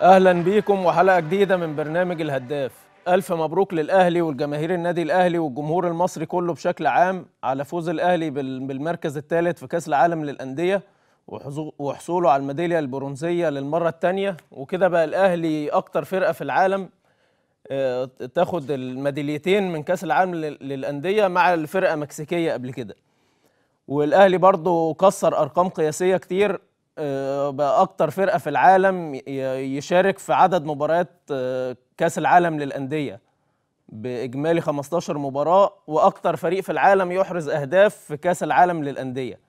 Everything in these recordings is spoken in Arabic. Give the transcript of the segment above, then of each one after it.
اهلا بيكم وحلقه جديده من برنامج الهداف الف مبروك للاهلي والجماهير النادي الاهلي والجمهور المصري كله بشكل عام على فوز الاهلي بالمركز الثالث في كاس العالم للانديه وحصوله على الميداليه البرونزيه للمره الثانيه وكده بقى الاهلي اكتر فرقه في العالم آه، تاخد الميداليتين من كاس العالم للانديه مع الفرقه المكسيكيه قبل كده والاهلي برضه كسر ارقام قياسيه كتير باكتر فرقه في العالم يشارك في عدد مباريات آه، كاس العالم للانديه باجمالي 15 مباراه واكتر فريق في العالم يحرز اهداف في كاس العالم للانديه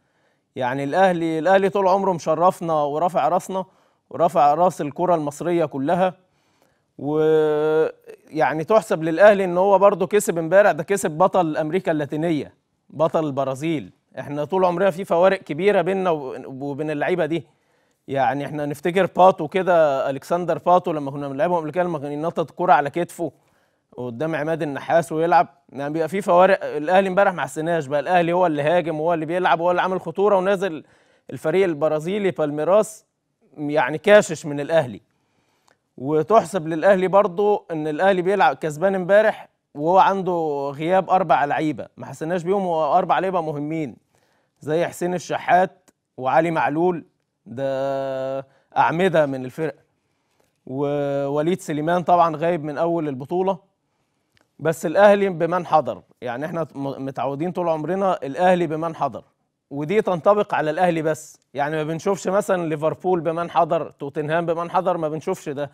يعني الاهلي الاهلي طول عمره مشرفنا ورافع راسنا ورافع راس الكره المصريه كلها ويعني تحسب للاهلي ان هو برضه كسب امبارح ده كسب بطل امريكا اللاتينيه بطل البرازيل احنا طول عمرنا في فوارق كبيره بيننا وبين اللعيبه دي يعني احنا نفتكر باتو كده الكسندر باتو لما كنا بنلعبه قبل كده لما كان ينطط الكوره على كتفه قدام عماد النحاس ويلعب يعني بيبقى في فوارق الاهلي امبارح ما حسيناش بقى الاهلي هو اللي هاجم وهو اللي بيلعب وهو اللي عامل خطوره ونازل الفريق البرازيلي بالميراس يعني كاشش من الاهلي وتحسب للاهلي برضو ان الاهلي بيلعب كسبان امبارح وهو عنده غياب اربع لعيبه ما حسناش بيهم اربع لعيبه مهمين زي حسين الشحات وعلي معلول ده اعمده من الفرقه ووليد سليمان طبعا غايب من اول البطوله بس الاهلي بمن حضر يعني احنا متعودين طول عمرنا الاهلي بمن حضر ودي تنطبق على الاهلي بس يعني ما بنشوفش مثلا ليفربول بمن حضر توتنهام بمن حضر ما بنشوفش ده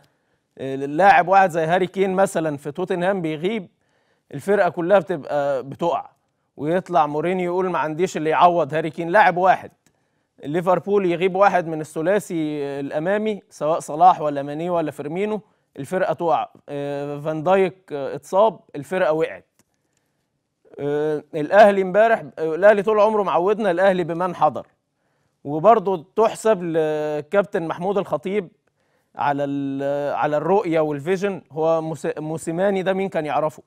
اللاعب واحد زي هاري كين مثلا في توتنهام بيغيب الفرقه كلها بتبقى بتقع ويطلع مورينيو يقول ما عنديش اللي يعوض هاري كين لاعب واحد ليفربول يغيب واحد من الثلاثي الامامي سواء صلاح ولا ماني ولا فيرمينو الفرقه تقع آه، فان دايك آه، اتصاب الفرقه وقعت آه، الاهلي امبارح الاهلي طول عمره معودنا الاهلي بمن حضر وبرضه تحسب لكابتن محمود الخطيب على على الرؤيه والفيجن هو موسيماني ده مين كان يعرفه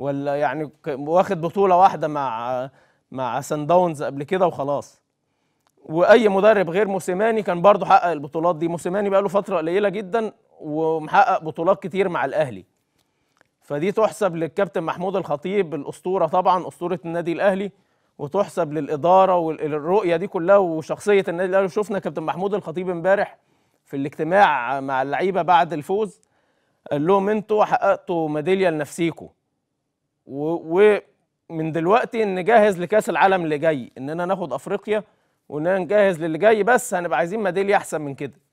ولا يعني واخد بطوله واحده مع مع سان داونز قبل كده وخلاص واي مدرب غير موسيماني كان برضه حقق البطولات دي موسيماني بقى له فتره قليله جدا ومحقق بطولات كتير مع الاهلي فدي تحسب للكابتن محمود الخطيب الاسطوره طبعا اسطوره النادي الاهلي وتحسب للاداره والرؤيه دي كلها وشخصيه النادي الاهلي شفنا كابتن محمود الخطيب امبارح في الاجتماع مع اللعيبه بعد الفوز قال لهم انتوا حققتوا ميداليه لنفسيكم ومن دلوقتي نجهز لكاس العالم اللي جاي اننا ناخد افريقيا واننا نجهز للي جاي بس هنبقى عايزين ميداليه احسن من كده